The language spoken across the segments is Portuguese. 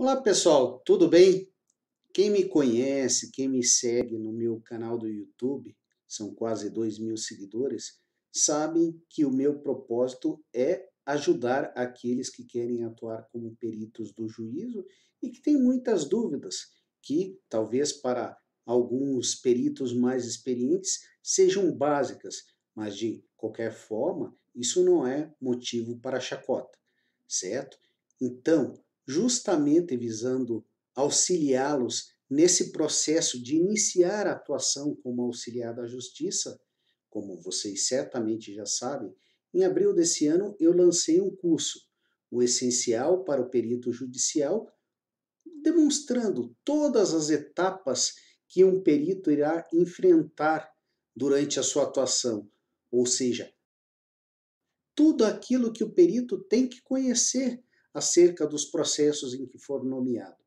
Olá pessoal, tudo bem? Quem me conhece, quem me segue no meu canal do YouTube, são quase 2 mil seguidores, sabem que o meu propósito é ajudar aqueles que querem atuar como peritos do juízo e que têm muitas dúvidas, que talvez para alguns peritos mais experientes sejam básicas, mas de qualquer forma, isso não é motivo para chacota, certo? Então, justamente visando auxiliá-los nesse processo de iniciar a atuação como auxiliar da justiça, como vocês certamente já sabem, em abril desse ano eu lancei um curso, O Essencial para o Perito Judicial, demonstrando todas as etapas que um perito irá enfrentar durante a sua atuação, ou seja, tudo aquilo que o perito tem que conhecer acerca dos processos em que for nomeado,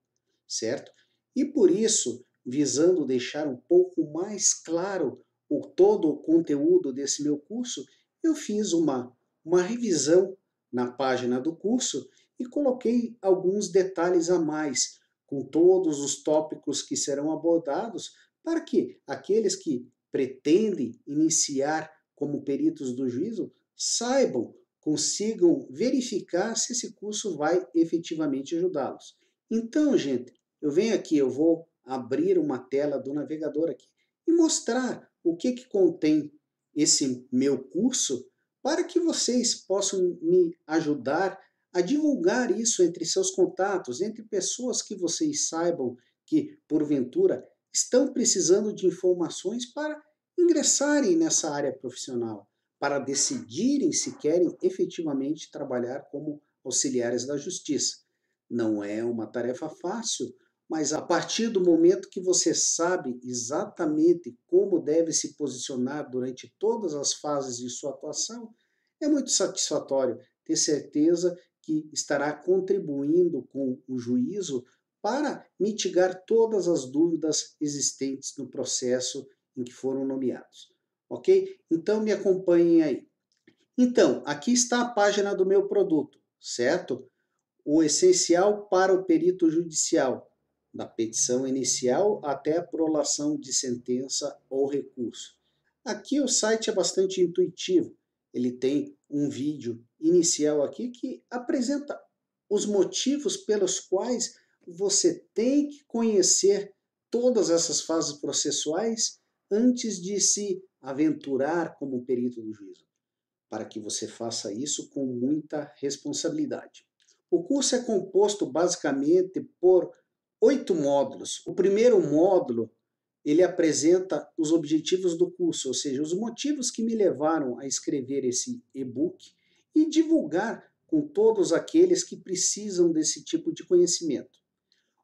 certo? E por isso, visando deixar um pouco mais claro o todo o conteúdo desse meu curso, eu fiz uma, uma revisão na página do curso e coloquei alguns detalhes a mais com todos os tópicos que serão abordados para que aqueles que pretendem iniciar como peritos do juízo saibam consigam verificar se esse curso vai efetivamente ajudá-los. Então, gente, eu venho aqui, eu vou abrir uma tela do navegador aqui e mostrar o que, que contém esse meu curso para que vocês possam me ajudar a divulgar isso entre seus contatos, entre pessoas que vocês saibam que, porventura, estão precisando de informações para ingressarem nessa área profissional para decidirem se querem efetivamente trabalhar como auxiliares da justiça. Não é uma tarefa fácil, mas a partir do momento que você sabe exatamente como deve se posicionar durante todas as fases de sua atuação, é muito satisfatório ter certeza que estará contribuindo com o juízo para mitigar todas as dúvidas existentes no processo em que foram nomeados ok? Então me acompanhem aí. Então, aqui está a página do meu produto, certo? O essencial para o perito judicial, da petição inicial até a prolação de sentença ou recurso. Aqui o site é bastante intuitivo. Ele tem um vídeo inicial aqui que apresenta os motivos pelos quais você tem que conhecer todas essas fases processuais antes de se aventurar como perito do juízo, para que você faça isso com muita responsabilidade. O curso é composto basicamente por oito módulos. O primeiro módulo ele apresenta os objetivos do curso, ou seja, os motivos que me levaram a escrever esse e-book e divulgar com todos aqueles que precisam desse tipo de conhecimento.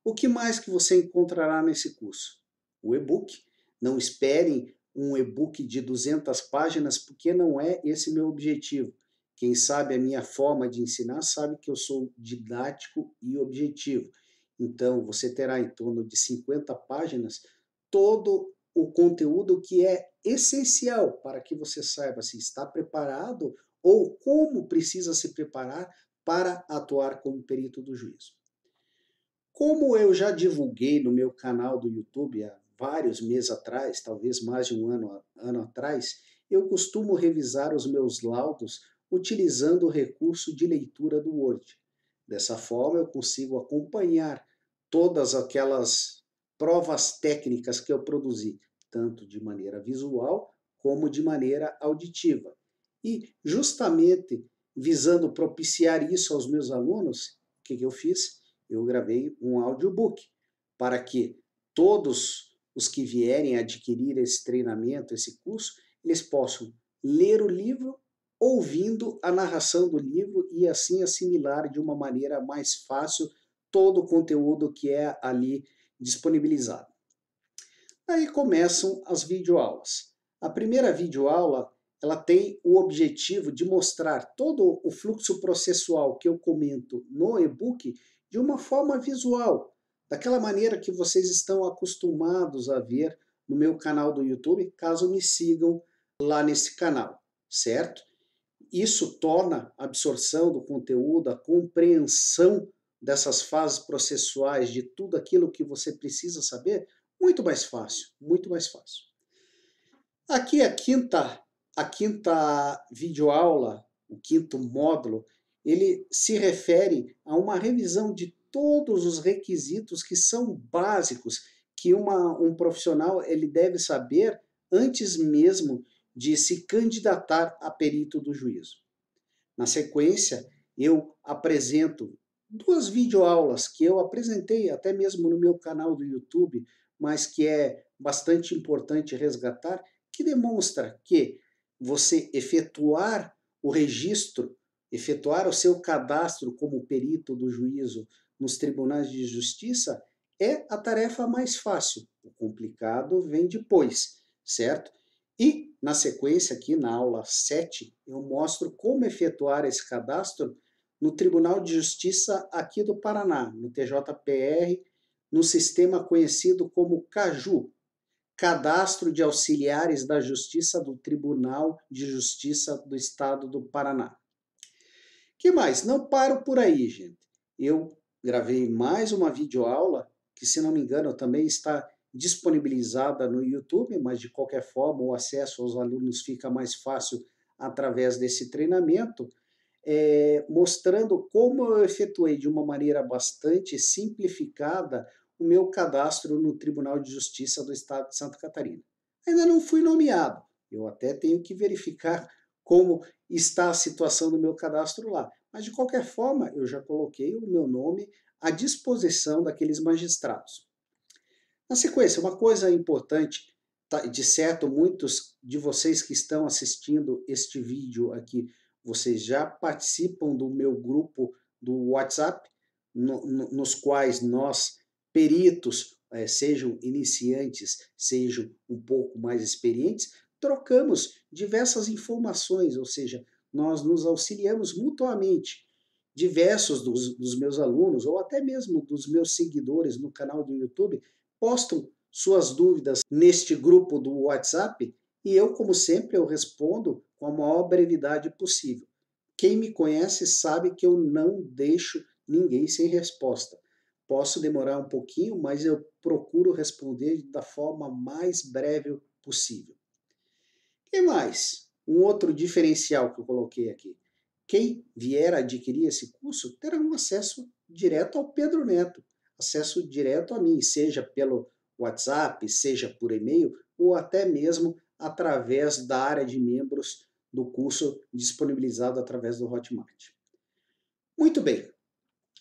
O que mais que você encontrará nesse curso? O e-book, não esperem um e-book de 200 páginas, porque não é esse meu objetivo. Quem sabe a minha forma de ensinar sabe que eu sou didático e objetivo. Então, você terá em torno de 50 páginas todo o conteúdo que é essencial para que você saiba se está preparado ou como precisa se preparar para atuar como perito do juízo. Como eu já divulguei no meu canal do YouTube há vários meses atrás, talvez mais de um ano, ano atrás, eu costumo revisar os meus laudos utilizando o recurso de leitura do Word. Dessa forma, eu consigo acompanhar todas aquelas provas técnicas que eu produzi, tanto de maneira visual como de maneira auditiva. E, justamente visando propiciar isso aos meus alunos, o que, que eu fiz? Eu gravei um audiobook para que todos os que vierem adquirir esse treinamento, esse curso, eles possam ler o livro ouvindo a narração do livro e assim assimilar de uma maneira mais fácil todo o conteúdo que é ali disponibilizado. Aí começam as videoaulas. A primeira videoaula ela tem o objetivo de mostrar todo o fluxo processual que eu comento no e-book de uma forma visual, daquela maneira que vocês estão acostumados a ver no meu canal do YouTube, caso me sigam lá nesse canal, certo? Isso torna a absorção do conteúdo, a compreensão dessas fases processuais, de tudo aquilo que você precisa saber, muito mais fácil, muito mais fácil. Aqui é a quinta, a quinta videoaula, o quinto módulo, ele se refere a uma revisão de todos os requisitos que são básicos que uma, um profissional ele deve saber antes mesmo de se candidatar a perito do juízo. Na sequência, eu apresento duas videoaulas que eu apresentei até mesmo no meu canal do YouTube, mas que é bastante importante resgatar, que demonstra que você efetuar o registro, efetuar o seu cadastro como perito do juízo nos tribunais de justiça é a tarefa mais fácil. O complicado vem depois, certo? E, na sequência, aqui na aula 7, eu mostro como efetuar esse cadastro no Tribunal de Justiça aqui do Paraná, no TJPR, no sistema conhecido como CAJU Cadastro de Auxiliares da Justiça do Tribunal de Justiça do Estado do Paraná. que mais? Não paro por aí, gente. Eu gravei mais uma videoaula, que se não me engano também está disponibilizada no YouTube, mas de qualquer forma o acesso aos alunos fica mais fácil através desse treinamento, é, mostrando como eu efetuei de uma maneira bastante simplificada o meu cadastro no Tribunal de Justiça do Estado de Santa Catarina. Ainda não fui nomeado, eu até tenho que verificar como está a situação do meu cadastro lá. Mas, de qualquer forma, eu já coloquei o meu nome à disposição daqueles magistrados. Na sequência, uma coisa importante, tá, de certo, muitos de vocês que estão assistindo este vídeo aqui, vocês já participam do meu grupo do WhatsApp, no, no, nos quais nós, peritos, é, sejam iniciantes, sejam um pouco mais experientes, trocamos diversas informações, ou seja, nós nos auxiliamos mutuamente. Diversos dos, dos meus alunos, ou até mesmo dos meus seguidores no canal do YouTube, postam suas dúvidas neste grupo do WhatsApp e eu, como sempre, eu respondo com a maior brevidade possível. Quem me conhece sabe que eu não deixo ninguém sem resposta. Posso demorar um pouquinho, mas eu procuro responder da forma mais breve possível. E mais? Um outro diferencial que eu coloquei aqui. Quem vier adquirir esse curso terá um acesso direto ao Pedro Neto, acesso direto a mim, seja pelo WhatsApp, seja por e-mail ou até mesmo através da área de membros do curso disponibilizado através do Hotmart. Muito bem,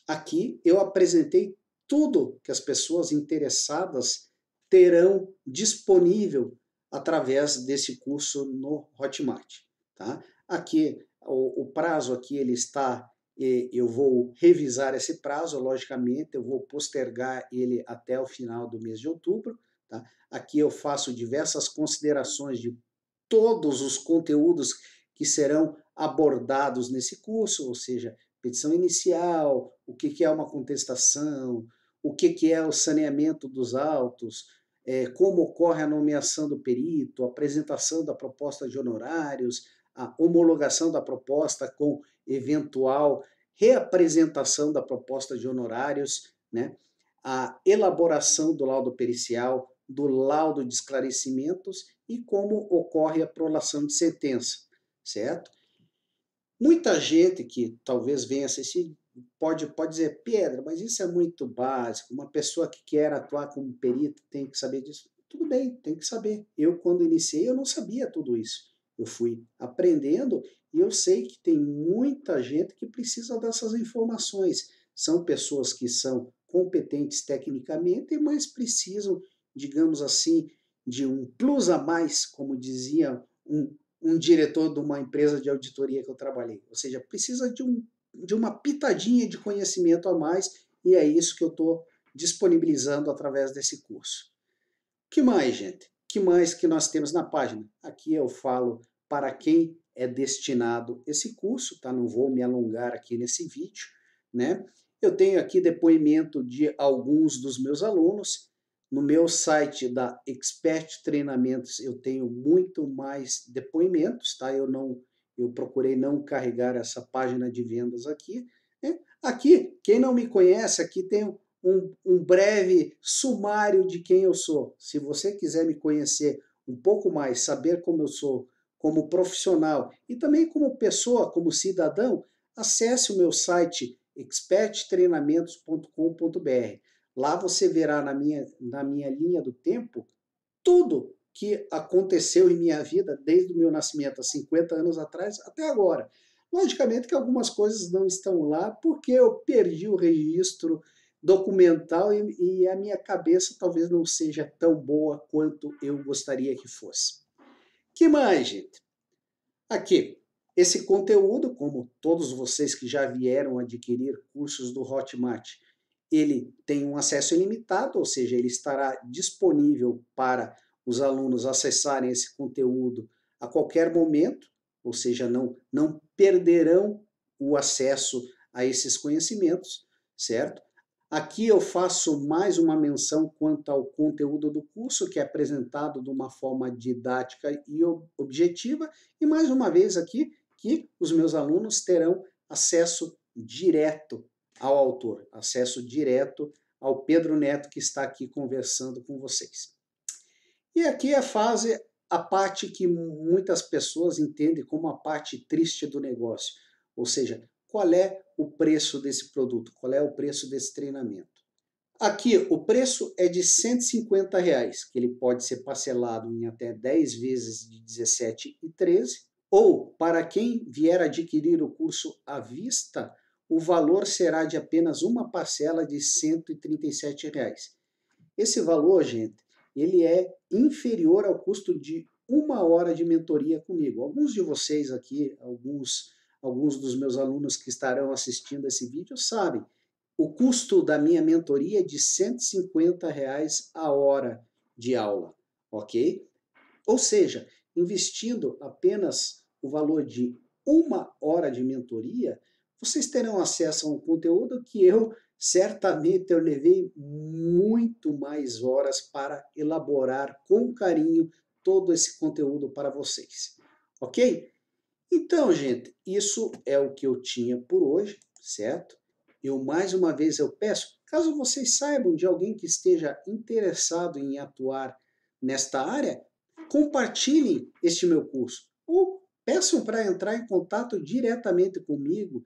aqui eu apresentei tudo que as pessoas interessadas terão disponível através desse curso no Hotmart. Tá? Aqui, o, o prazo aqui ele está, eu vou revisar esse prazo, logicamente, eu vou postergar ele até o final do mês de outubro. Tá? Aqui eu faço diversas considerações de todos os conteúdos que serão abordados nesse curso, ou seja, petição inicial, o que, que é uma contestação, o que, que é o saneamento dos autos, é, como ocorre a nomeação do perito, a apresentação da proposta de honorários, a homologação da proposta com eventual reapresentação da proposta de honorários, né? a elaboração do laudo pericial, do laudo de esclarecimentos e como ocorre a prolação de sentença, certo? Muita gente que talvez venha a assistir pode, pode dizer, Pedro, mas isso é muito básico, uma pessoa que quer atuar como perito tem que saber disso. Tudo bem, tem que saber. Eu, quando iniciei, eu não sabia tudo isso. Eu fui aprendendo e eu sei que tem muita gente que precisa dessas informações. São pessoas que são competentes tecnicamente, mas precisam, digamos assim, de um plus a mais, como dizia um, um diretor de uma empresa de auditoria que eu trabalhei. Ou seja, precisa de um de uma pitadinha de conhecimento a mais, e é isso que eu estou disponibilizando através desse curso. Que mais, gente? Que mais que nós temos na página? Aqui eu falo para quem é destinado esse curso, tá? Não vou me alongar aqui nesse vídeo, né? Eu tenho aqui depoimento de alguns dos meus alunos. No meu site da Expert Treinamentos eu tenho muito mais depoimentos, tá? Eu não eu procurei não carregar essa página de vendas aqui. Né? Aqui, quem não me conhece, aqui tem um, um breve sumário de quem eu sou. Se você quiser me conhecer um pouco mais, saber como eu sou como profissional e também como pessoa, como cidadão, acesse o meu site experttreinamentos.com.br. Lá você verá na minha, na minha linha do tempo tudo que aconteceu em minha vida desde o meu nascimento, há 50 anos atrás, até agora. Logicamente que algumas coisas não estão lá porque eu perdi o registro documental e, e a minha cabeça talvez não seja tão boa quanto eu gostaria que fosse. Que mais, gente? Aqui, esse conteúdo, como todos vocês que já vieram adquirir cursos do Hotmart, ele tem um acesso ilimitado, ou seja, ele estará disponível para os alunos acessarem esse conteúdo a qualquer momento, ou seja, não, não perderão o acesso a esses conhecimentos, certo? Aqui eu faço mais uma menção quanto ao conteúdo do curso, que é apresentado de uma forma didática e objetiva, e mais uma vez aqui que os meus alunos terão acesso direto ao autor, acesso direto ao Pedro Neto que está aqui conversando com vocês. E aqui é a fase, a parte que muitas pessoas entendem como a parte triste do negócio, ou seja, qual é o preço desse produto, qual é o preço desse treinamento. Aqui o preço é de 150 reais, que ele pode ser parcelado em até 10 vezes de 17 e 13, ou para quem vier adquirir o curso à vista, o valor será de apenas uma parcela de 137 reais. Esse valor, gente, ele é inferior ao custo de uma hora de mentoria comigo. Alguns de vocês aqui, alguns, alguns dos meus alunos que estarão assistindo esse vídeo sabem, o custo da minha mentoria é de 150 reais a hora de aula, ok? Ou seja, investindo apenas o valor de uma hora de mentoria, vocês terão acesso a um conteúdo que eu certamente eu levei muito mais horas para elaborar com carinho todo esse conteúdo para vocês, ok? Então, gente, isso é o que eu tinha por hoje, certo? Eu mais uma vez eu peço, caso vocês saibam de alguém que esteja interessado em atuar nesta área, compartilhem este meu curso ou peçam para entrar em contato diretamente comigo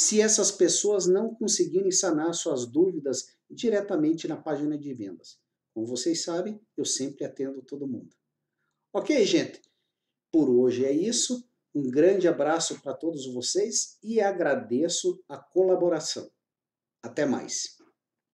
se essas pessoas não conseguirem sanar suas dúvidas diretamente na página de vendas. Como vocês sabem, eu sempre atendo todo mundo. Ok, gente? Por hoje é isso. Um grande abraço para todos vocês e agradeço a colaboração. Até mais.